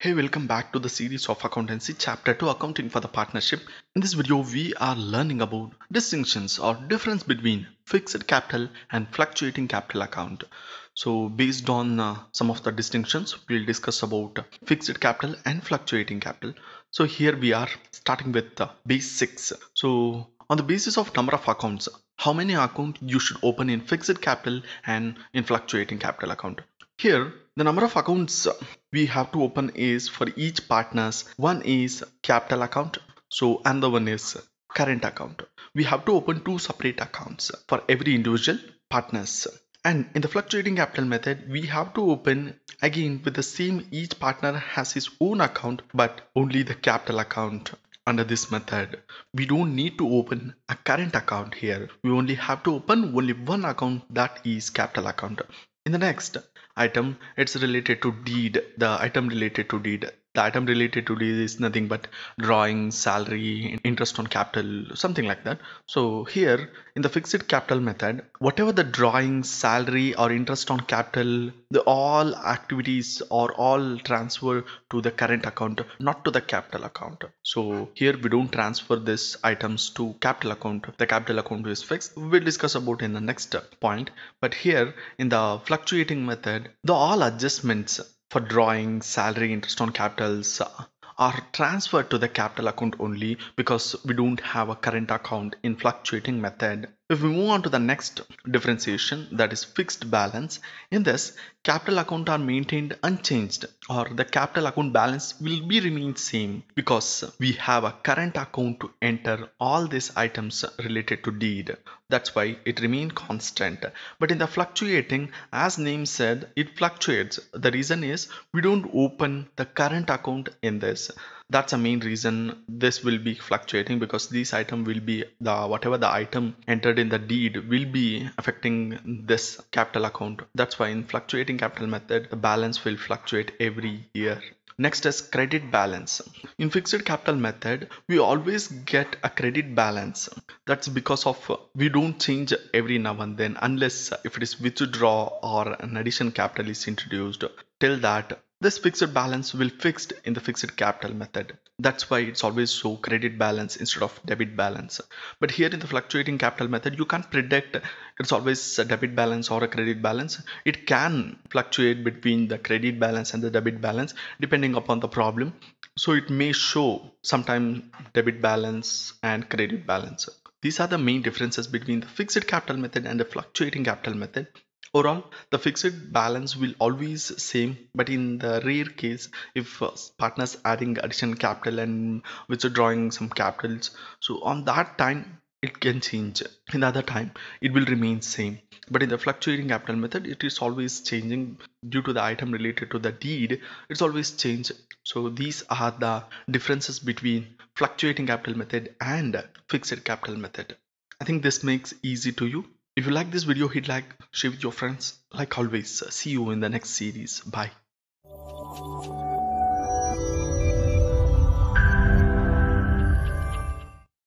Hey, welcome back to the series of accountancy chapter 2 accounting for the partnership. In this video, we are learning about distinctions or difference between fixed capital and fluctuating capital account. So based on uh, some of the distinctions, we'll discuss about fixed capital and fluctuating capital. So here we are starting with uh, base 6. So on the basis of number of accounts how many accounts you should open in fixed capital and in fluctuating capital account here the number of accounts we have to open is for each partners one is capital account so and the one is current account we have to open two separate accounts for every individual partners and in the fluctuating capital method we have to open again with the same each partner has his own account but only the capital account under this method we don't need to open a current account here we only have to open only one account that is capital account in the next item it's related to deed the item related to deed the item related to this is nothing but drawing salary interest on capital something like that so here in the fixed capital method whatever the drawing salary or interest on capital the all activities or all transfer to the current account not to the capital account so here we don't transfer these items to capital account the capital account is fixed we'll discuss about in the next point but here in the fluctuating method the all adjustments for drawing salary interest on capitals uh, are transferred to the capital account only because we don't have a current account in fluctuating method if we move on to the next differentiation that is fixed balance, in this capital account are maintained unchanged or the capital account balance will be remain same because we have a current account to enter all these items related to deed. That's why it remain constant. But in the fluctuating, as name said, it fluctuates. The reason is we don't open the current account in this that's the main reason this will be fluctuating because these item will be the whatever the item entered in the deed will be affecting this capital account. That's why in fluctuating capital method, the balance will fluctuate every year. Next is credit balance. In fixed capital method, we always get a credit balance. That's because of we don't change every now and then unless if it is withdraw or an addition capital is introduced. Till that, this fixed balance will fixed in the fixed capital method. That's why it's always show credit balance instead of debit balance. But here in the fluctuating capital method, you can't predict it's always a debit balance or a credit balance. It can fluctuate between the credit balance and the debit balance depending upon the problem. So it may show sometime debit balance and credit balance. These are the main differences between the fixed capital method and the fluctuating capital method. Overall, the fixed balance will always same, but in the rare case, if partners adding additional capital and withdrawing some capitals, so on that time it can change. In other time, it will remain same. But in the fluctuating capital method, it is always changing due to the item related to the deed. It's always changed. So these are the differences between fluctuating capital method and fixed capital method. I think this makes easy to you. If you like this video, hit like, share with your friends. Like always, see you in the next series. Bye.